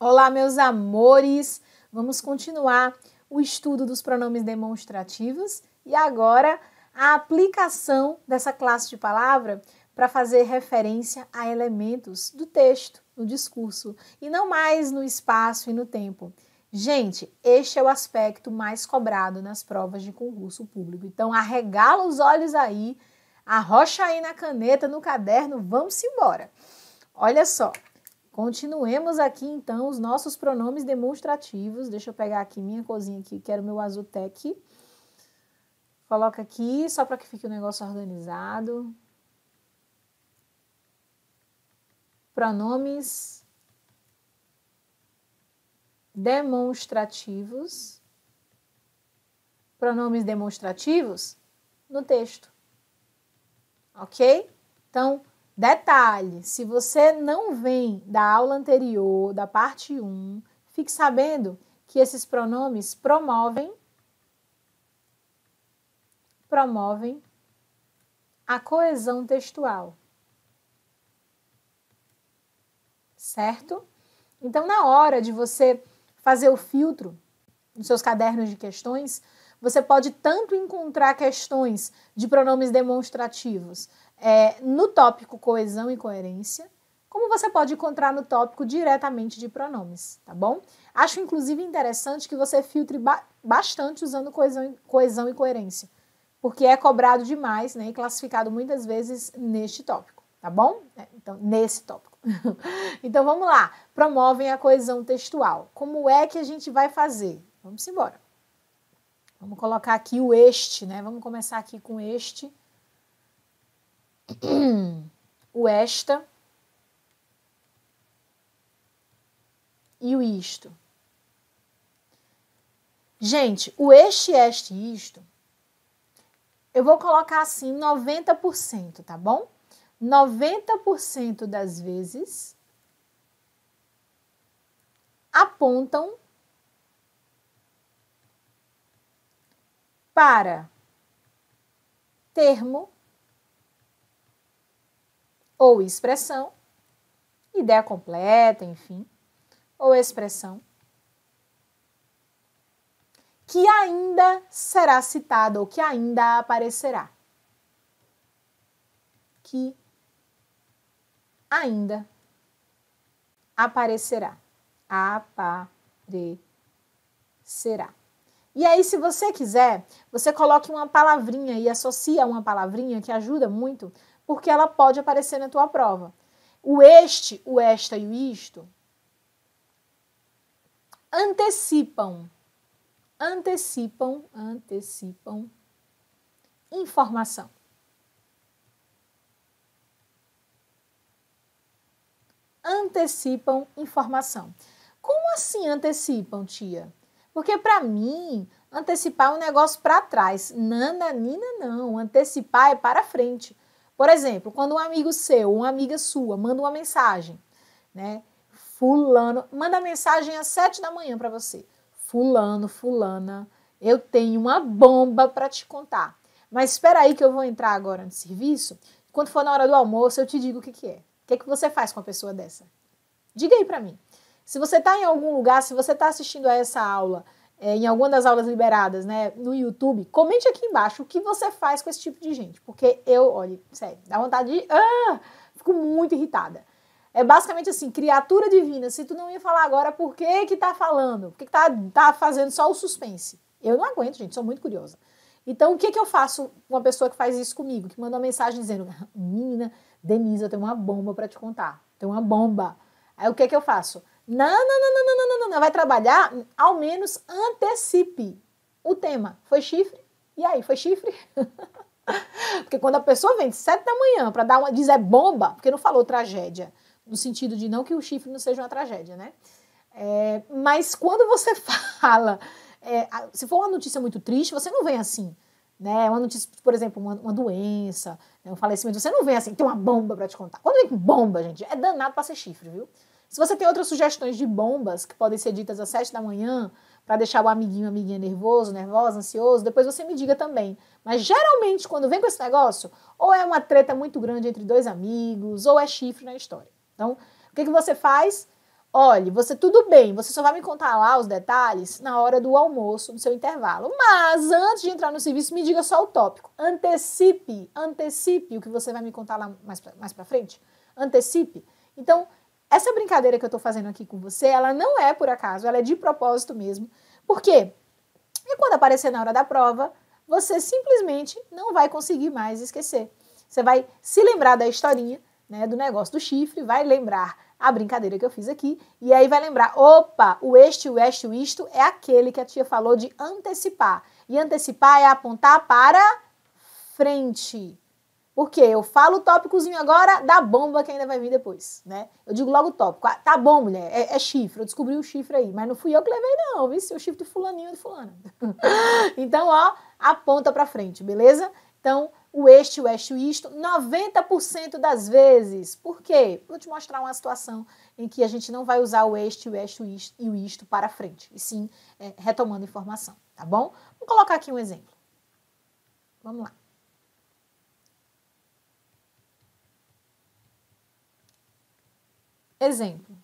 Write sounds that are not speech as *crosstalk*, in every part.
Olá, meus amores! Vamos continuar o estudo dos pronomes demonstrativos e agora a aplicação dessa classe de palavra para fazer referência a elementos do texto, no discurso, e não mais no espaço e no tempo. Gente, este é o aspecto mais cobrado nas provas de concurso público. Então, arregala os olhos aí, arrocha aí na caneta, no caderno, vamos embora. Olha só, continuemos aqui então os nossos pronomes demonstrativos. Deixa eu pegar aqui minha cozinha aqui, quero meu azul Coloca aqui só para que fique o negócio organizado. Pronomes demonstrativos, pronomes demonstrativos no texto. Ok? Então, detalhe: se você não vem da aula anterior, da parte 1, fique sabendo que esses pronomes promovem promovem a coesão textual. Certo? Então, na hora de você fazer o filtro nos seus cadernos de questões, você pode tanto encontrar questões de pronomes demonstrativos é, no tópico coesão e coerência, como você pode encontrar no tópico diretamente de pronomes, tá bom? Acho inclusive interessante que você filtre ba bastante usando coesão, coesão e coerência, porque é cobrado demais né, e classificado muitas vezes neste tópico tá bom? É, então, nesse tópico. *laughs* então vamos lá. Promovem a coesão textual. Como é que a gente vai fazer? Vamos embora. Vamos colocar aqui o este, né? Vamos começar aqui com este. *clears throat* o esta. E o isto. Gente, o este, este e isto, eu vou colocar assim 90%, tá bom? 90% das vezes apontam para termo ou expressão, ideia completa, enfim, ou expressão que ainda será citada ou que ainda aparecerá. Que ainda aparecerá. Aparecerá. E aí, se você quiser, você coloque uma palavrinha e associa uma palavrinha que ajuda muito, porque ela pode aparecer na tua prova. O este, o esta e o isto antecipam, antecipam, antecipam informação. antecipam informação. Como assim antecipam, tia? Porque para mim, antecipar é um negócio para trás. Nananina não, antecipar é para frente. Por exemplo, quando um amigo seu, uma amiga sua, manda uma mensagem, né? Fulano, manda mensagem às sete da manhã para você. Fulano, fulana, eu tenho uma bomba para te contar. Mas espera aí que eu vou entrar agora no serviço. Quando for na hora do almoço, eu te digo o que, que é que, que você faz com uma pessoa dessa? Diga aí para mim. Se você está em algum lugar, se você está assistindo a essa aula, é, em alguma das aulas liberadas, né, no YouTube, comente aqui embaixo o que você faz com esse tipo de gente, porque eu, olha, sério, dá vontade de, ah, fico muito irritada. É basicamente assim, criatura divina, se tu não ia falar agora, por que que tá falando? Por que que tá, tá fazendo só o suspense? Eu não aguento, gente, sou muito curiosa. Então, o que que eu faço com uma pessoa que faz isso comigo, que manda uma mensagem dizendo, ah, menina, Denise, eu tenho uma bomba para te contar. Tenho uma bomba. Aí o que é que eu faço? Não, não, não, não, não, não, não, não. Vai trabalhar, ao menos antecipe o tema. Foi chifre? E aí, foi chifre? *laughs* porque quando a pessoa vem de sete da manhã para dar uma dizer é bomba, porque não falou tragédia, no sentido de não que o chifre não seja uma tragédia, né? É, mas quando você *laughs* fala, é, se for uma notícia muito triste, você não vem assim né? Uma notícia, por exemplo, uma, uma doença, né? um falecimento. Você não vem assim, tem uma bomba para te contar. Quando vem com bomba, gente, é danado para ser chifre, viu? Se você tem outras sugestões de bombas que podem ser ditas às sete da manhã, para deixar o amiguinho, amiguinha nervoso, nervosa, ansioso, depois você me diga também. Mas geralmente, quando vem com esse negócio, ou é uma treta muito grande entre dois amigos, ou é chifre na história. Então, o que, que você faz? Olhe, você tudo bem, você só vai me contar lá os detalhes na hora do almoço, no seu intervalo. Mas antes de entrar no serviço, me diga só o tópico. Antecipe, antecipe o que você vai me contar lá mais pra, mais pra frente. Antecipe. Então, essa brincadeira que eu estou fazendo aqui com você, ela não é por acaso, ela é de propósito mesmo. Por quê? E quando aparecer na hora da prova, você simplesmente não vai conseguir mais esquecer. Você vai se lembrar da historinha, né, do negócio do chifre, vai lembrar a brincadeira que eu fiz aqui. E aí vai lembrar: opa, o este, o este, o isto é aquele que a tia falou de antecipar. E antecipar é apontar para frente. Porque eu falo o tópicozinho agora da bomba que ainda vai vir depois, né? Eu digo logo o tópico. Ah, tá bom, mulher, é, é, chifre. Eu descobri o chifre aí, mas não fui eu que levei não, viu? Se o chifre de fulaninho de fulano. *laughs* então, ó, aponta pra frente, beleza? Então, o este, o este, o isto, 90% das vezes. Por quê? Vou te mostrar uma situação em que a gente não vai usar o este, o este, o isto e o isto para frente, e sim é, retomando informação, tá bom? Vou colocar aqui um exemplo. Vamos lá. Exemplo.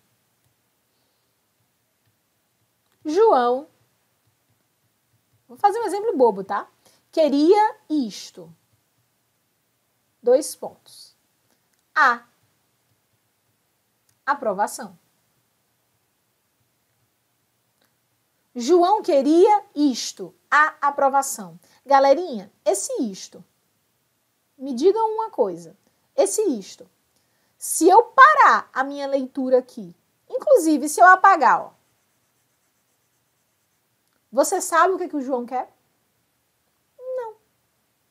João. Vou fazer um exemplo bobo, tá? Queria isto dois pontos. A. Aprovação. João queria isto, a aprovação. Galerinha, esse isto. Me digam uma coisa. Esse isto. Se eu parar a minha leitura aqui, inclusive se eu apagar, ó, você sabe o que, que o João quer? Não.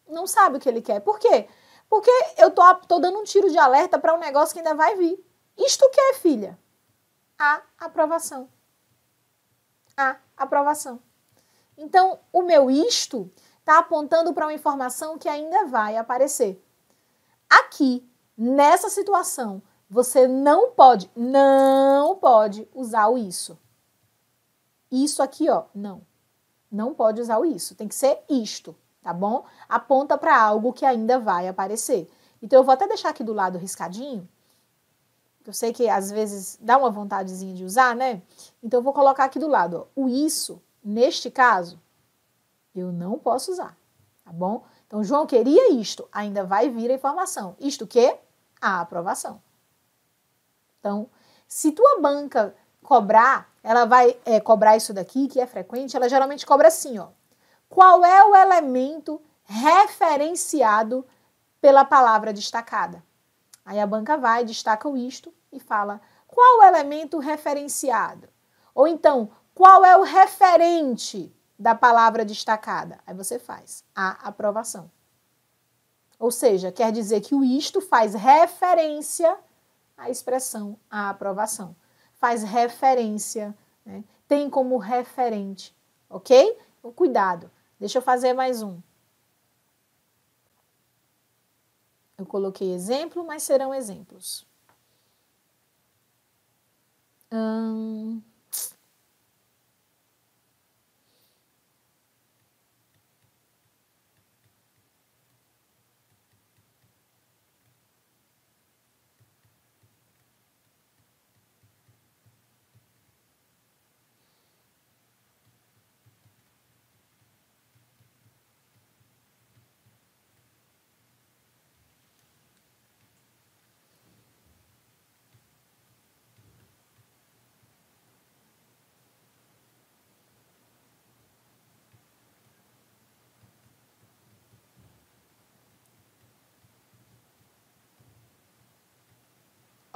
Não sabe o que ele quer. Por quê? Porque eu tô, tô dando um tiro de alerta para um negócio que ainda vai vir. Isto que é, filha? A aprovação. A aprovação. Então, o meu isto está apontando para uma informação que ainda vai aparecer. Aqui, nessa situação, você não pode, não pode usar o isso. Isso aqui, ó, não. Não pode usar o isso. Tem que ser isto tá bom? Aponta para algo que ainda vai aparecer. Então eu vou até deixar aqui do lado riscadinho. Eu sei que às vezes dá uma vontadezinha de usar, né? Então eu vou colocar aqui do lado, ó, o isso, neste caso, eu não posso usar, tá bom? Então João queria isto, ainda vai vir a informação. Isto que? A aprovação. Então, se tua banca cobrar, ela vai é, cobrar isso daqui, que é frequente, ela geralmente cobra assim, ó qual é o elemento referenciado pela palavra destacada. Aí a banca vai, destaca o isto e fala qual o elemento referenciado. Ou então, qual é o referente da palavra destacada? Aí você faz a aprovação. Ou seja, quer dizer que o isto faz referência à expressão a aprovação. Faz referência, né? tem como referente, ok? Cuidado. Deixa eu fazer mais um. Eu coloquei exemplo, mas serão exemplos. Hum...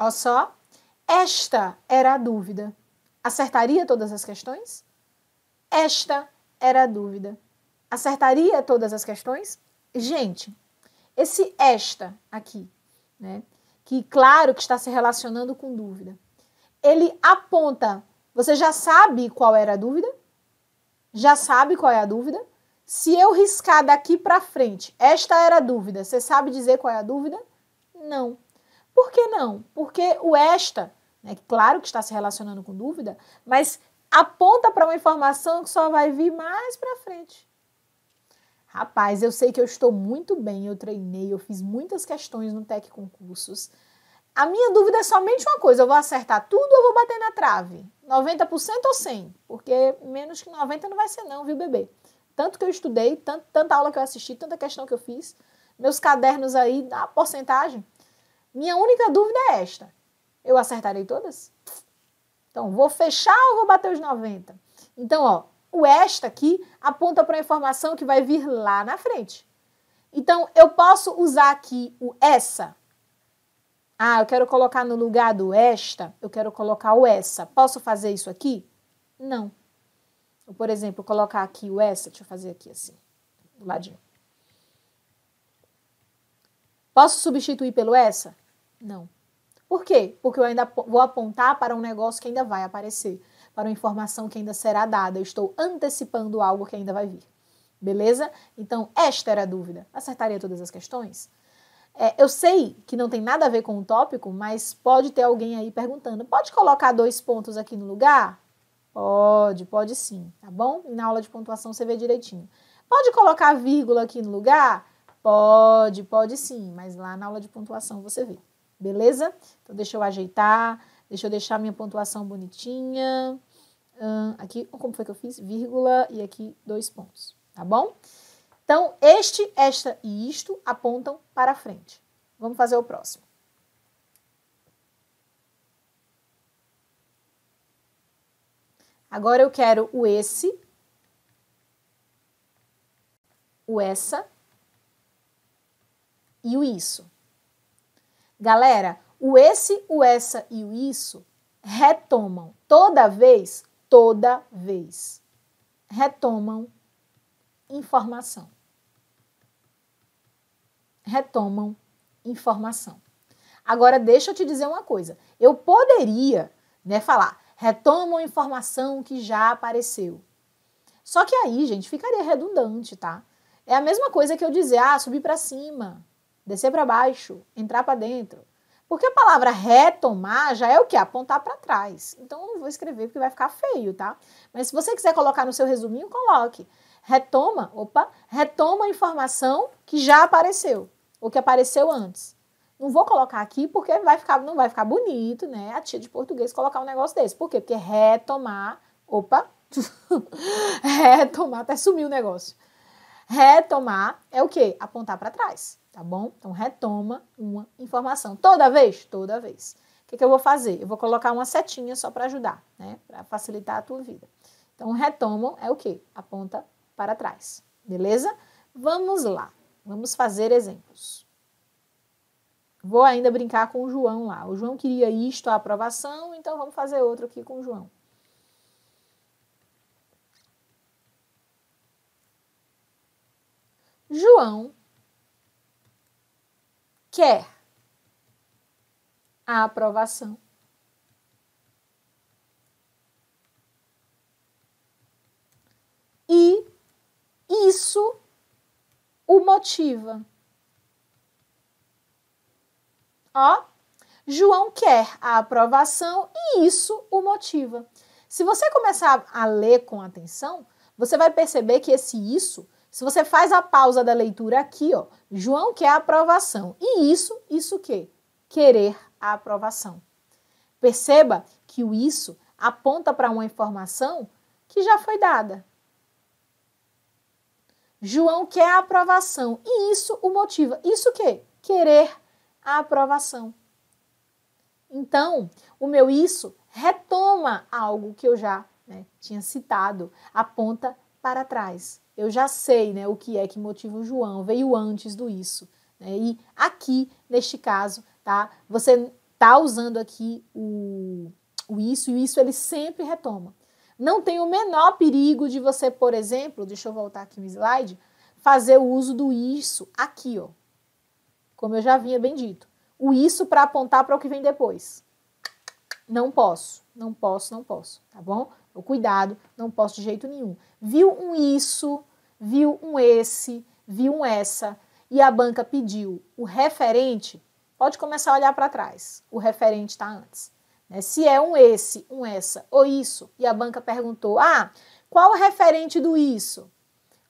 Ó só, esta era a dúvida. Acertaria todas as questões? Esta era a dúvida. Acertaria todas as questões? Gente, esse esta aqui, né? Que claro que está se relacionando com dúvida. Ele aponta. Você já sabe qual era a dúvida? Já sabe qual é a dúvida? Se eu riscar daqui para frente, esta era a dúvida. Você sabe dizer qual é a dúvida? Não por que não? Porque o esta, né, claro que está se relacionando com dúvida, mas aponta para uma informação que só vai vir mais para frente. Rapaz, eu sei que eu estou muito bem, eu treinei, eu fiz muitas questões no Tec Concursos. A minha dúvida é somente uma coisa: eu vou acertar tudo ou vou bater na trave? 90% ou 100%? Porque menos que 90% não vai ser, não, viu, bebê? Tanto que eu estudei, tanto, tanta aula que eu assisti, tanta questão que eu fiz, meus cadernos aí, a porcentagem, minha única dúvida é esta. Eu acertarei todas? Então, vou fechar ou vou bater os 90? Então, ó, o esta aqui aponta para a informação que vai vir lá na frente. Então, eu posso usar aqui o essa. Ah, eu quero colocar no lugar do esta, eu quero colocar o essa. Posso fazer isso aqui? Não. por exemplo, colocar aqui o essa, deixa eu fazer aqui assim, do ladinho. Posso substituir pelo essa? Não. Por quê? Porque eu ainda vou apontar para um negócio que ainda vai aparecer, para uma informação que ainda será dada. Eu estou antecipando algo que ainda vai vir. Beleza? Então, esta era a dúvida. Acertaria todas as questões? É, eu sei que não tem nada a ver com o tópico, mas pode ter alguém aí perguntando: pode colocar dois pontos aqui no lugar? Pode, pode sim, tá bom? E na aula de pontuação você vê direitinho. Pode colocar vírgula aqui no lugar? Pode, pode sim, mas lá na aula de pontuação você vê beleza? Então deixa eu ajeitar, deixa eu deixar minha pontuação bonitinha. aqui, como foi que eu fiz? Vírgula e aqui dois pontos, tá bom? Então, este, esta e isto apontam para frente. Vamos fazer o próximo. Agora eu quero o esse, o essa e o isso. Galera, o esse, o essa e o isso retomam toda vez, toda vez. Retomam informação. Retomam informação. Agora deixa eu te dizer uma coisa. Eu poderia, né, falar, retomam informação que já apareceu. Só que aí, gente, ficaria redundante, tá? É a mesma coisa que eu dizer, ah, subir para cima descer para baixo, entrar para dentro. Porque a palavra retomar já é o que? Apontar para trás. Então eu não vou escrever porque vai ficar feio, tá? Mas se você quiser colocar no seu resuminho, coloque. Retoma, opa, retoma a informação que já apareceu, ou que apareceu antes. Não vou colocar aqui porque vai ficar, não vai ficar bonito, né? A tia de português colocar um negócio desse. Por quê? Porque retomar, opa, *laughs* retomar, até sumiu o negócio. Retomar é o quê? Apontar para trás, tá bom? Então, retoma uma informação. Toda vez? Toda vez. O que, que eu vou fazer? Eu vou colocar uma setinha só para ajudar, né? Para facilitar a tua vida. Então, retomam é o quê? Aponta para trás, beleza? Vamos lá. Vamos fazer exemplos. Vou ainda brincar com o João lá. O João queria isto, a aprovação, então vamos fazer outro aqui com o João. João quer a aprovação. E isso o motiva. Ó, João quer a aprovação e isso o motiva. Se você começar a ler com atenção, você vai perceber que esse isso se você faz a pausa da leitura aqui, ó, João quer a aprovação. E isso, isso o quê? Querer a aprovação. Perceba que o isso aponta para uma informação que já foi dada. João quer a aprovação e isso o motiva. Isso o quê? Querer a aprovação. Então, o meu isso retoma algo que eu já né, tinha citado, aponta para trás eu já sei né, o que é que motiva o João, veio antes do isso. Né? E aqui, neste caso, tá? Você tá usando aqui o, o isso, e isso ele sempre retoma. Não tem o menor perigo de você, por exemplo, deixa eu voltar aqui no slide, fazer o uso do isso aqui, ó. Como eu já havia bem dito. O isso para apontar para o que vem depois. Não posso, não posso, não posso, tá bom? O então, cuidado, não posso de jeito nenhum. Viu um isso viu um esse, viu um essa e a banca pediu o referente, pode começar a olhar para trás. O referente está antes. Né? Se é um esse, um essa ou isso, e a banca perguntou: ah, qual o referente do isso?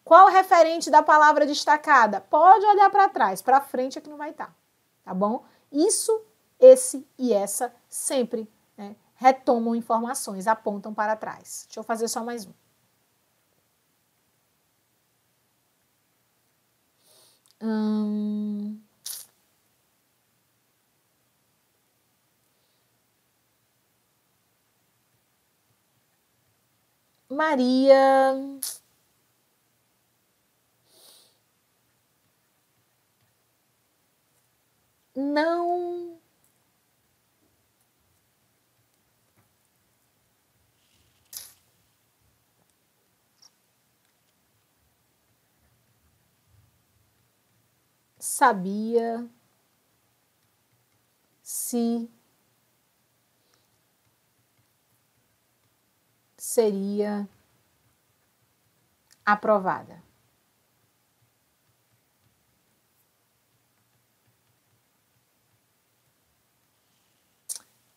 Qual o referente da palavra destacada? Pode olhar para trás, para frente é que não vai estar, tá, tá bom? Isso, esse e essa sempre né, retomam informações, apontam para trás. Deixa eu fazer só mais um. Hum... Maria. Não sabia, se seria aprovada.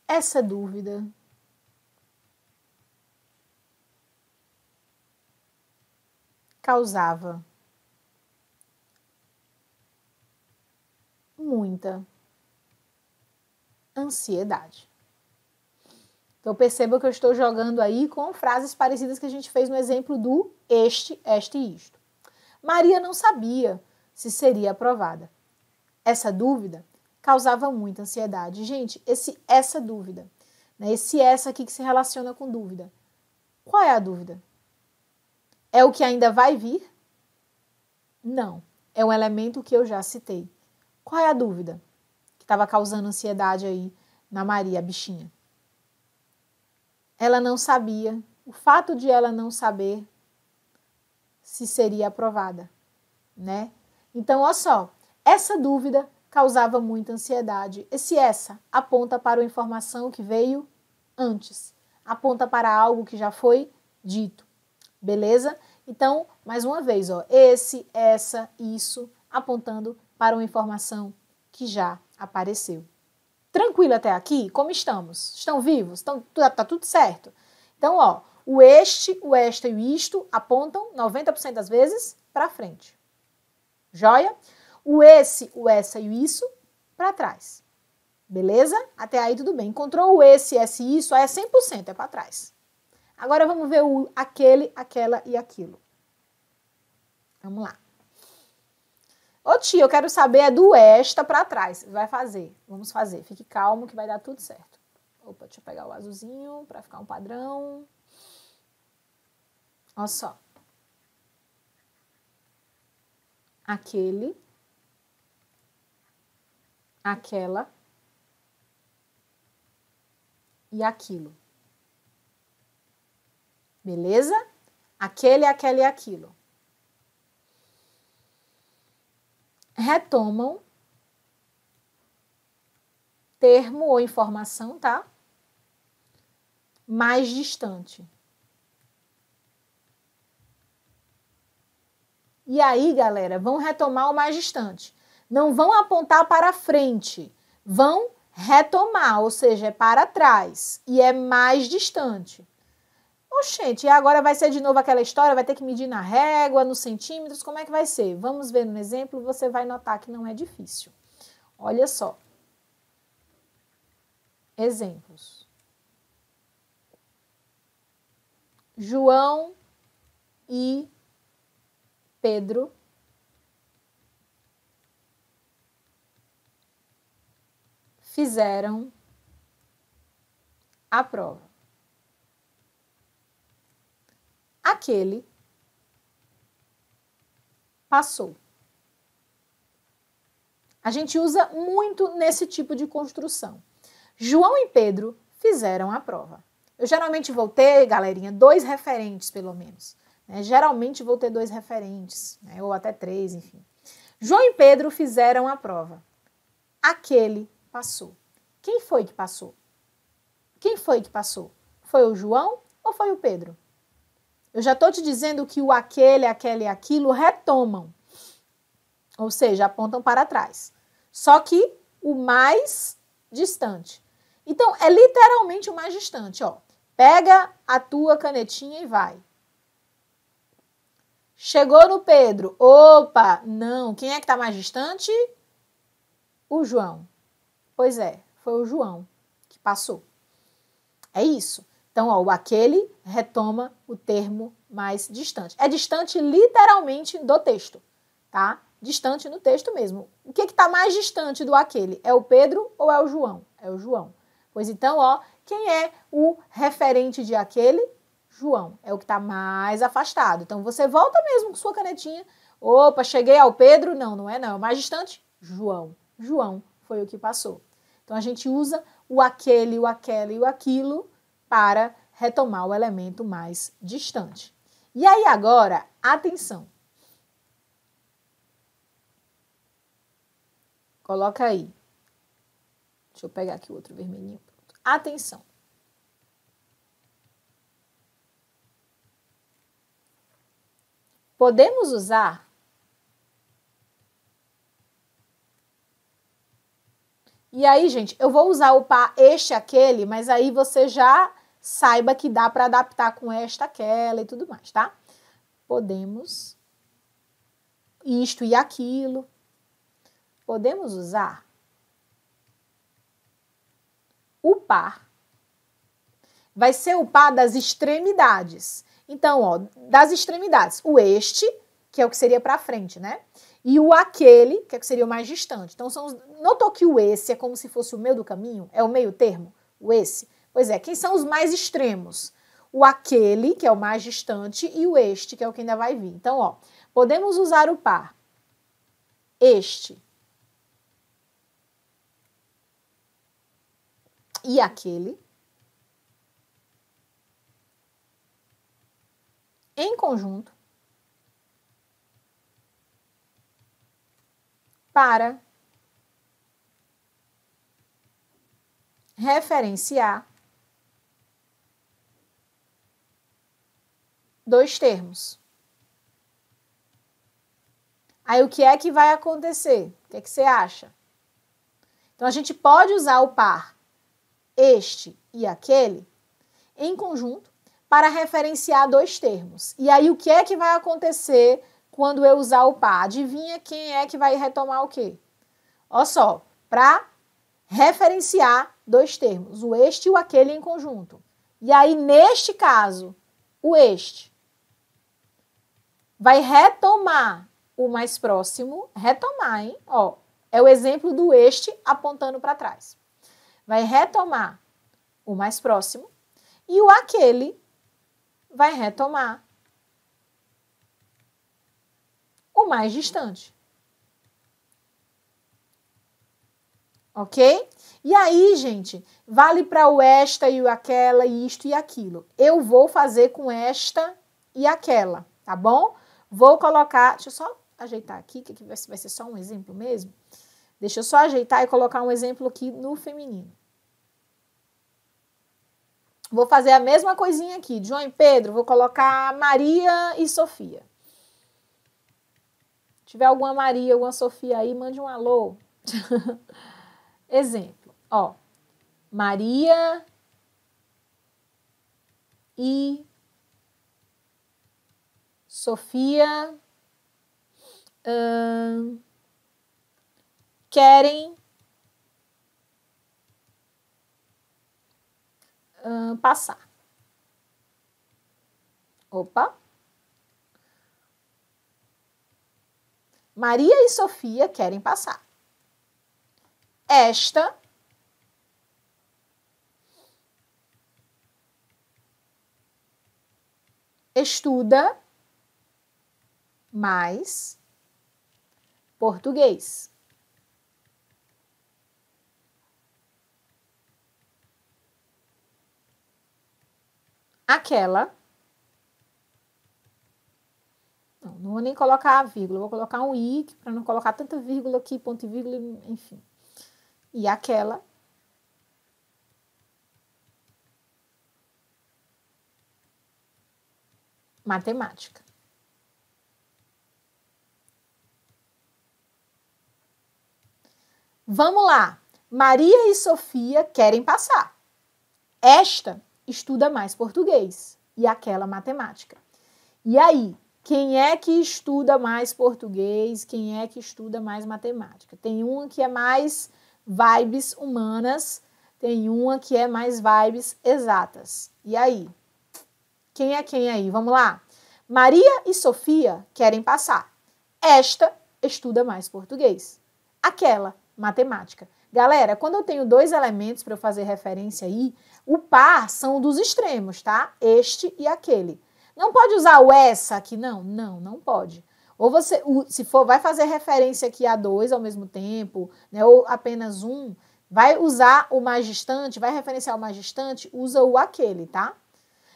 Essa dúvida causava muita ansiedade. Então perceba que eu estou jogando aí com frases parecidas que a gente fez no exemplo do este, este e isto. Maria não sabia se seria aprovada. Essa dúvida causava muita ansiedade. Gente, esse essa dúvida, né? Esse essa aqui que se relaciona com dúvida. Qual é a dúvida? É o que ainda vai vir? Não, é um elemento que eu já citei. Qual é a dúvida que estava causando ansiedade aí na Maria, a bichinha? Ela não sabia, o fato de ela não saber se seria aprovada, né? Então, olha só, essa dúvida causava muita ansiedade. Esse essa aponta para a informação que veio antes, aponta para algo que já foi dito, beleza? Então, mais uma vez, ó, esse, essa, isso, apontando para uma informação que já apareceu. Tranquilo até aqui? Como estamos? Estão vivos? Estão, tá, tá tudo certo? Então, ó, o este, o esta e o isto apontam 90% das vezes para frente. Joia? O esse, o essa e o isso para trás. Beleza? Até aí tudo bem. Encontrou o esse, esse e isso, aí é 100%, é para trás. Agora vamos ver o aquele, aquela e aquilo. Vamos lá. Ô tia, eu quero saber é do esta para trás. Vai fazer, vamos fazer. Fique calmo que vai dar tudo certo. Opa, deixa eu pegar o azulzinho para ficar um padrão. Olha só. Aquele. Aquela. E aquilo. Beleza? Aquele, aquela e aquilo. retomam termo ou informação, tá? Mais distante. E aí, galera, vão retomar o mais distante. Não vão apontar para frente, vão retomar, ou seja, é para trás e é mais distante. Oxente, e agora vai ser de novo aquela história, vai ter que medir na régua, nos centímetros, como é que vai ser? Vamos ver no exemplo, você vai notar que não é difícil. Olha só. Exemplos. João e Pedro fizeram a prova. aquele passou. A gente usa muito nesse tipo de construção. João e Pedro fizeram a prova. Eu geralmente vou ter, galerinha, dois referentes, pelo menos. Né? Geralmente vou ter dois referentes, né? ou até três, enfim. João e Pedro fizeram a prova. Aquele passou. Quem foi que passou? Quem foi que passou? Foi o João ou foi o Pedro? Eu já estou te dizendo que o aquele, aquele e aquilo retomam, ou seja, apontam para trás. Só que o mais distante. Então, é literalmente o mais distante, ó. Pega a tua canetinha e vai. Chegou no Pedro. Opa, não. Quem é que está mais distante? O João. Pois é, foi o João que passou. É isso. Então, ó, o aquele retoma o termo mais distante. É distante literalmente do texto, tá? Distante no texto mesmo. O que está mais distante do aquele? É o Pedro ou é o João? É o João. Pois então, ó, quem é o referente de aquele? João. É o que está mais afastado. Então, você volta mesmo com sua canetinha. Opa, cheguei ao Pedro? Não, não é não. É mais distante? João. João foi o que passou. Então, a gente usa o aquele, o aquela e o aquilo para retomar o elemento mais distante. E aí agora, atenção. Coloca aí. Deixa eu pegar aqui o outro vermelhinho. Atenção. Podemos usar E aí, gente, eu vou usar o par este, aquele, mas aí você já saiba que dá para adaptar com esta, aquela e tudo mais, tá? Podemos isto e aquilo. Podemos usar o par. Vai ser o par das extremidades. Então, ó, das extremidades, o este, que é o que seria para frente, né? E o aquele, que é o que seria o mais distante. Então, são os... notou que o esse é como se fosse o meio do caminho? É o meio termo? O esse? Pois é, quem são os mais extremos? O aquele, que é o mais distante, e o este, que é o que ainda vai vir. Então, ó, podemos usar o par este e aquele em conjunto para referenciar dois termos. Aí o que é que vai acontecer? O que, é que você acha? Então a gente pode usar o par este e aquele em conjunto para referenciar dois termos. E aí o que é que vai acontecer quando eu usar o par? Adivinha quem é que vai retomar o quê? Olha só, para referenciar dois termos, o este e o aquele em conjunto. E aí neste caso, o este vai retomar o mais próximo, retomar, hein? Ó, é o exemplo do este apontando para trás. Vai retomar o mais próximo e o aquele vai retomar o mais distante. Ok? E aí, gente, vale para o esta e o aquela, e isto e aquilo. Eu vou fazer com esta e aquela, tá bom? Vou colocar, deixa eu só ajeitar aqui, que vai ser só um exemplo mesmo. Deixa eu só ajeitar e colocar um exemplo aqui no feminino. Vou fazer a mesma coisinha aqui. João e Pedro, vou colocar Maria e Sofia. Se tiver alguma Maria, alguma Sofia aí, mande um alô. *laughs* Exemplo, ó. Maria e Sofia hum, querem hum, passar. Opa. Maria e Sofia querem passar. Esta estuda mais português. Aquela. Não, não vou nem colocar a vírgula, vou colocar um i para não colocar tanta vírgula aqui, ponto e vírgula, enfim. E aquela matemática. Vamos lá. Maria e Sofia querem passar. Esta estuda mais português e aquela matemática. E aí, quem é que estuda mais português? Quem é que estuda mais matemática? Tem uma que é mais vibes humanas, tem uma que é mais vibes exatas. E aí? Quem é quem aí? Vamos lá. Maria e Sofia querem passar. Esta estuda mais português. Aquela matemática. Galera, quando eu tenho dois elementos para eu fazer referência aí, o par são dos extremos, tá? Este e aquele. Não pode usar o essa aqui, não. Não, não pode. Ou você, se for, vai fazer referência aqui a dois ao mesmo tempo, né? Ou apenas um. Vai usar o mais distante, vai referenciar o mais distante, usa o aquele, tá?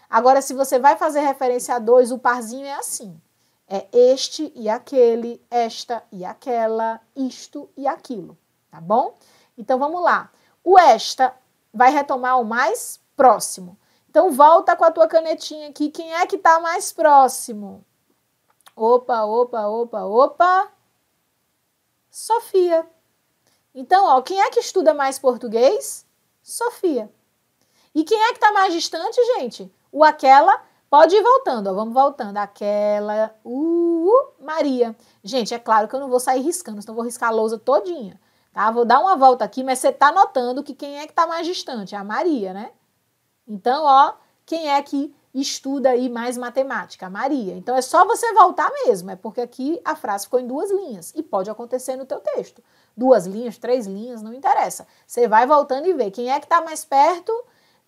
Agora, se você vai fazer referência a dois, o parzinho é assim. É este e aquele, esta e aquela, isto e aquilo tá bom? Então vamos lá. O esta vai retomar o mais próximo. Então volta com a tua canetinha aqui. Quem é que está mais próximo? Opa, opa, opa, opa. Sofia. Então, ó, quem é que estuda mais português? Sofia. E quem é que está mais distante, gente? O aquela Pode ir voltando, ó, vamos voltando. Aquela, uh, uh Maria. Gente, é claro que eu não vou sair riscando, senão vou riscar a lousa todinha. Tá? Vou dar uma volta aqui, mas você está notando que quem é que está mais distante? A Maria, né? Então, ó, quem é que estuda aí mais matemática? A Maria. Então é só você voltar mesmo, é porque aqui a frase ficou em duas linhas e pode acontecer no teu texto. Duas linhas, três linhas, não interessa. Você vai voltando e vê quem é que está mais perto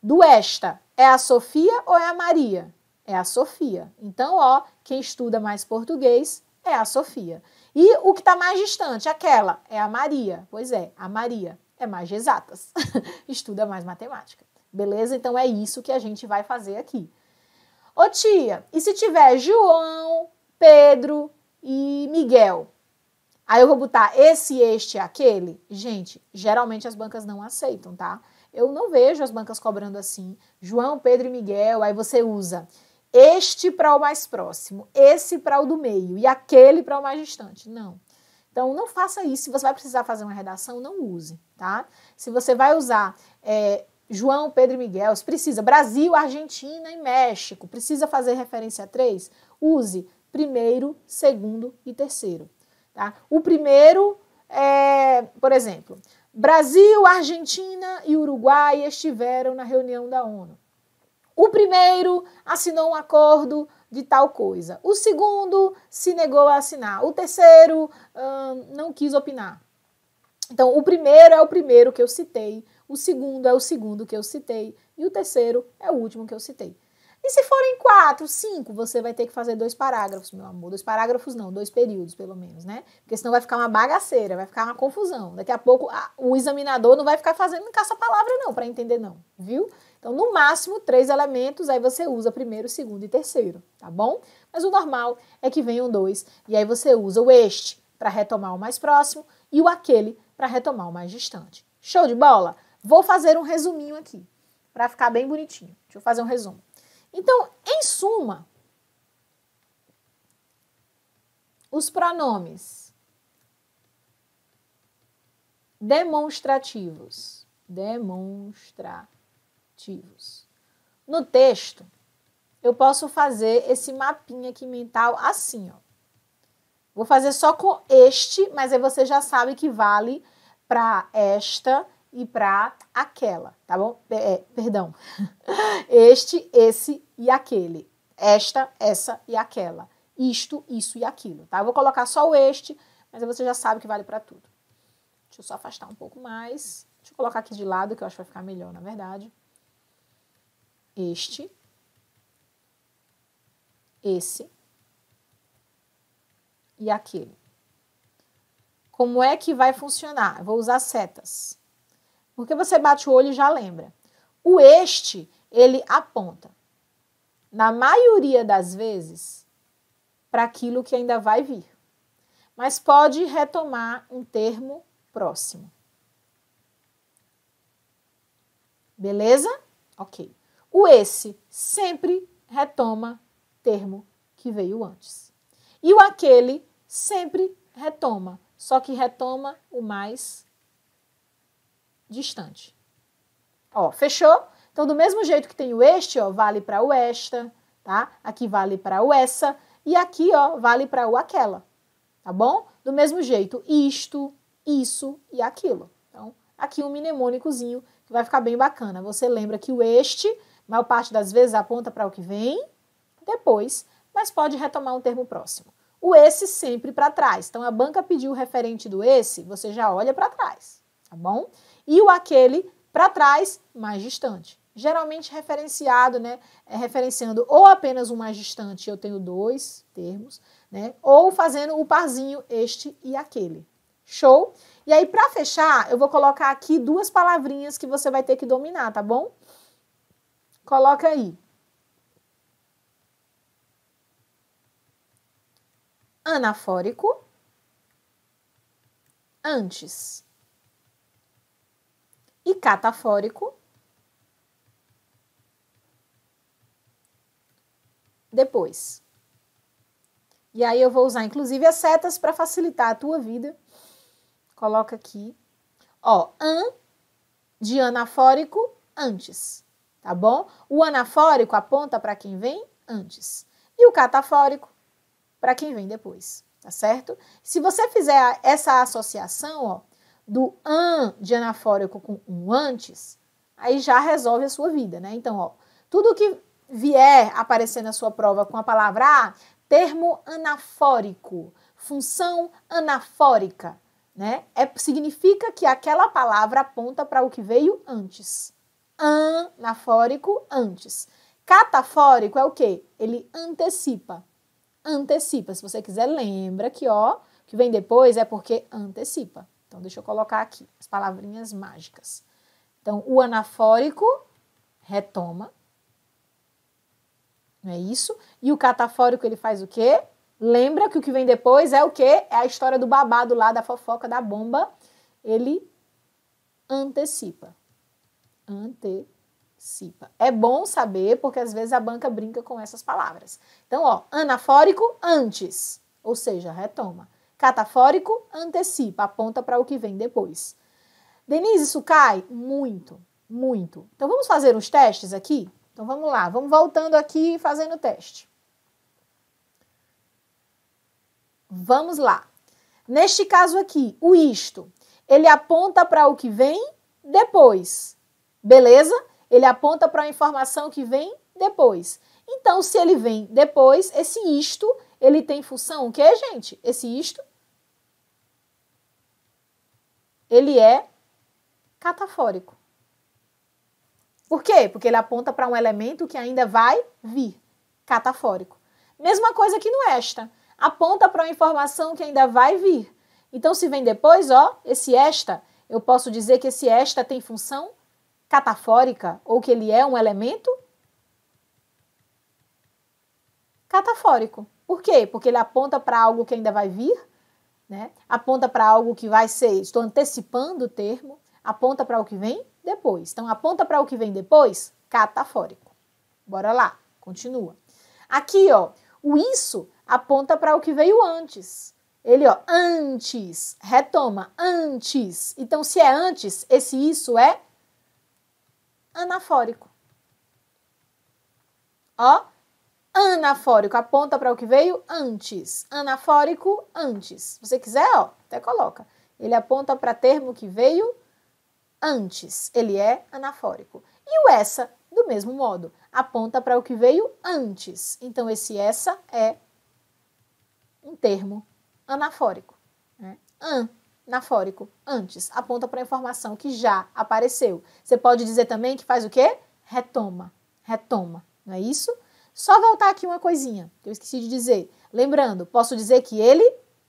do esta. É a Sofia ou é a Maria? É a Sofia. Então, ó, quem estuda mais português é a Sofia. E o que está mais distante, aquela, é a Maria. Pois é, a Maria é mais de exatas, *laughs* estuda mais matemática. Beleza? Então é isso que a gente vai fazer aqui. Ô tia, e se tiver João, Pedro e Miguel? Aí eu vou botar esse, este, aquele? Gente, geralmente as bancas não aceitam, tá? Eu não vejo as bancas cobrando assim. João, Pedro e Miguel, aí você usa este para o mais próximo, esse para o do meio e aquele para o mais distante. Não. Então, não faça isso. Se você vai precisar fazer uma redação, não use, tá? Se você vai usar é, João, Pedro e Miguel, se precisa Brasil, Argentina e México, precisa fazer referência a três, use primeiro, segundo e terceiro, tá? O primeiro é, por exemplo, Brasil, Argentina e Uruguai estiveram na reunião da ONU. O primeiro assinou um acordo de tal coisa. O segundo se negou a assinar. O terceiro hum, não quis opinar. Então, o primeiro é o primeiro que eu citei, o segundo é o segundo que eu citei, e o terceiro é o último que eu citei. E se forem quatro, cinco, você vai ter que fazer dois parágrafos, meu amor. Dois parágrafos não, dois períodos, pelo menos, né? Porque senão vai ficar uma bagaceira, vai ficar uma confusão. Daqui a pouco a, o examinador não vai ficar fazendo caça-palavra, não, para entender, não, viu? Então, no máximo, três elementos, aí você usa primeiro, segundo e terceiro, tá bom? Mas o normal é que venham dois, e aí você usa o este para retomar o mais próximo e o aquele para retomar o mais distante. Show de bola? Vou fazer um resuminho aqui, para ficar bem bonitinho. Deixa eu fazer um resumo. Então, em suma, os pronomes demonstrativos, demonstra ativos. No texto, eu posso fazer esse mapinha aqui mental assim, ó. Vou fazer só com este, mas aí você já sabe que vale para esta e para aquela, tá bom? É, perdão. *laughs* Este, esse e aquele. Esta, essa e aquela. Isto, isso e aquilo, tá? Eu vou colocar só o este, mas aí você já sabe que vale para tudo. Deixa eu só afastar um pouco mais. Deixa eu colocar aqui de lado, que eu acho que vai ficar melhor, na verdade este, esse e aquele. Como é que vai funcionar? vou usar setas. Porque você bate o olho e já lembra. O este, ele aponta, na maioria das vezes, para aquilo que ainda vai vir. Mas pode retomar um termo próximo. Beleza? Ok. O esse sempre retoma termo que veio antes. E o aquele sempre retoma, só que retoma o mais distante. Ó, fechou? Então, do mesmo jeito que tem o este, ó, vale para o esta, tá? Aqui vale para o essa e aqui, ó, vale para o aquela, tá bom? Do mesmo jeito, isto, isso e aquilo. Então, aqui um mnemônicozinho que vai ficar bem bacana. Você lembra que o este maior parte das vezes aponta para o que vem depois, mas pode retomar um termo próximo. O esse sempre para trás. Então a banca pediu o referente do esse, você já olha para trás, tá bom? E o aquele para trás, mais distante. Geralmente referenciado, né? É referenciando ou apenas um mais distante, eu tenho dois termos, né? Ou fazendo o parzinho este e aquele. Show? E aí, para fechar, eu vou colocar aqui duas palavrinhas que você vai ter que dominar, tá bom? Coloca aí. Anafórico antes. E catafórico depois. E aí eu vou usar inclusive as setas para facilitar a tua vida. Coloca aqui. Ó, an de anafórico antes tá bom? O anafórico aponta para quem vem antes e o catafórico para quem vem depois, tá certo? Se você fizer essa associação, ó, do an de anafórico com um antes, aí já resolve a sua vida, né? Então, ó, tudo que vier aparecer na sua prova com a palavra a termo anafórico, função anafórica, né? É, significa que aquela palavra aponta para o que veio antes anafórico antes. Catafórico é o quê? Ele antecipa. Antecipa. Se você quiser, lembra que ó, que vem depois é porque antecipa. Então deixa eu colocar aqui as palavrinhas mágicas. Então o anafórico retoma. Não é isso? E o catafórico ele faz o quê? Lembra que o que vem depois é o quê? É a história do babado lá, da fofoca, da bomba. Ele antecipa antecipa. É bom saber, porque às vezes a banca brinca com essas palavras. Então, ó, anafórico antes, ou seja, retoma. Catafórico antecipa, aponta para o que vem depois. Denise, isso cai? Muito, muito. Então vamos fazer uns testes aqui? Então vamos lá, vamos voltando aqui e fazendo o teste. Vamos lá. Neste caso aqui, o isto, ele aponta para o que vem depois. Beleza? Ele aponta para a informação que vem depois. Então, se ele vem depois, esse isto, ele tem função o quê, gente? Esse isto? Ele é catafórico. Por quê? Porque ele aponta para um elemento que ainda vai vir, catafórico. Mesma coisa que no esta, aponta para uma informação que ainda vai vir. Então, se vem depois, ó, esse esta, eu posso dizer que esse esta tem função catafórica ou que ele é um elemento catafórico. Por quê? Porque ele aponta para algo que ainda vai vir, né? aponta para algo que vai ser, estou antecipando o termo, aponta para o que vem depois. Então, aponta para o que vem depois, catafórico. Bora lá, continua. Aqui, ó, o isso aponta para o que veio antes. Ele, ó, antes, retoma, antes. Então, se é antes, esse isso é anafórico. Ó, anafórico, aponta para o que veio antes. Anafórico antes. Se você quiser, ó, até coloca. Ele aponta para termo que veio antes. Ele é anafórico. E o essa, do mesmo modo, aponta para o que veio antes. Então, esse essa é um termo anafórico. Né? An anafórico antes, aponta para a informação que já apareceu. Você pode dizer também que faz o quê? Retoma, retoma, não é isso? Só voltar aqui uma coisinha que eu esqueci de dizer. Lembrando, posso dizer que ele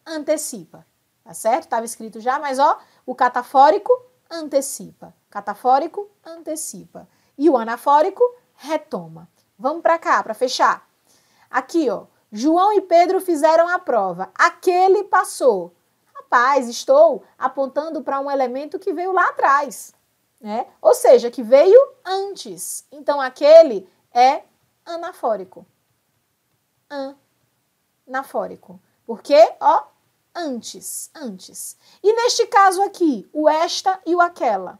antecipa, tá certo? Estava escrito já, mas ó, o catafórico antecipa, catafórico antecipa e o anafórico retoma. Vamos para cá para fechar. Aqui, ó, João e Pedro fizeram a prova. Aquele passou faz, estou apontando para um elemento que veio lá atrás, né? Ou seja, que veio antes. Então aquele é anafórico. Anafórico. Porque, ó, antes, antes. E neste caso aqui, o esta e o aquela.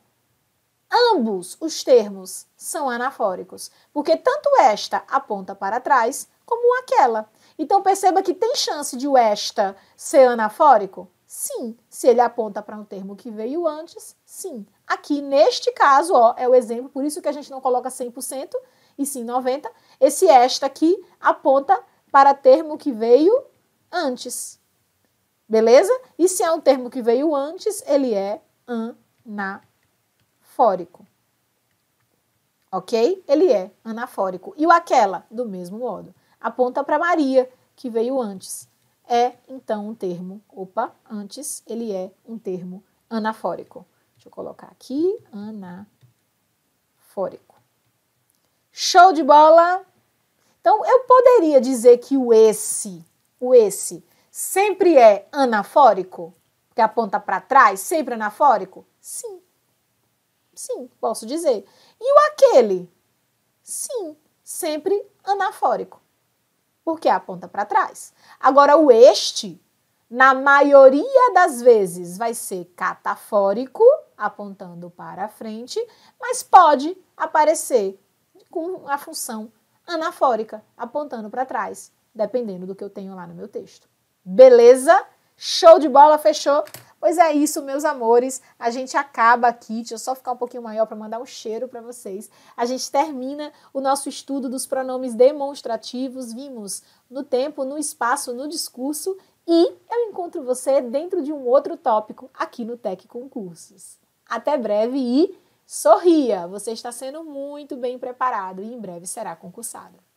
Ambos os termos são anafóricos, porque tanto esta aponta para trás como aquela. Então perceba que tem chance de o esta ser anafórico? Sim. Se ele aponta para um termo que veio antes, sim. Aqui, neste caso, ó, é o exemplo, por isso que a gente não coloca 100% e sim 90%. Esse esta aqui aponta para termo que veio antes. Beleza? E se é um termo que veio antes, ele é anafórico. Ok? Ele é anafórico. E o aquela, do mesmo modo, aponta para Maria, que veio antes é então um termo, opa, antes ele é um termo anafórico. Deixa eu colocar aqui, anafórico. Show de bola! Então eu poderia dizer que o esse, o esse sempre é anafórico, que aponta para trás, sempre anafórico? Sim. Sim, posso dizer. E o aquele? Sim, sempre anafórico porque aponta para trás. Agora, o este, na maioria das vezes, vai ser catafórico, apontando para frente, mas pode aparecer com a função anafórica, apontando para trás, dependendo do que eu tenho lá no meu texto. Beleza? Show de bola, fechou? Pois é isso, meus amores. A gente acaba aqui. Deixa eu só ficar um pouquinho maior para mandar um cheiro para vocês. A gente termina o nosso estudo dos pronomes demonstrativos. Vimos no tempo, no espaço, no discurso. E eu encontro você dentro de um outro tópico aqui no Tec Concursos. Até breve e sorria! Você está sendo muito bem preparado e em breve será concursado.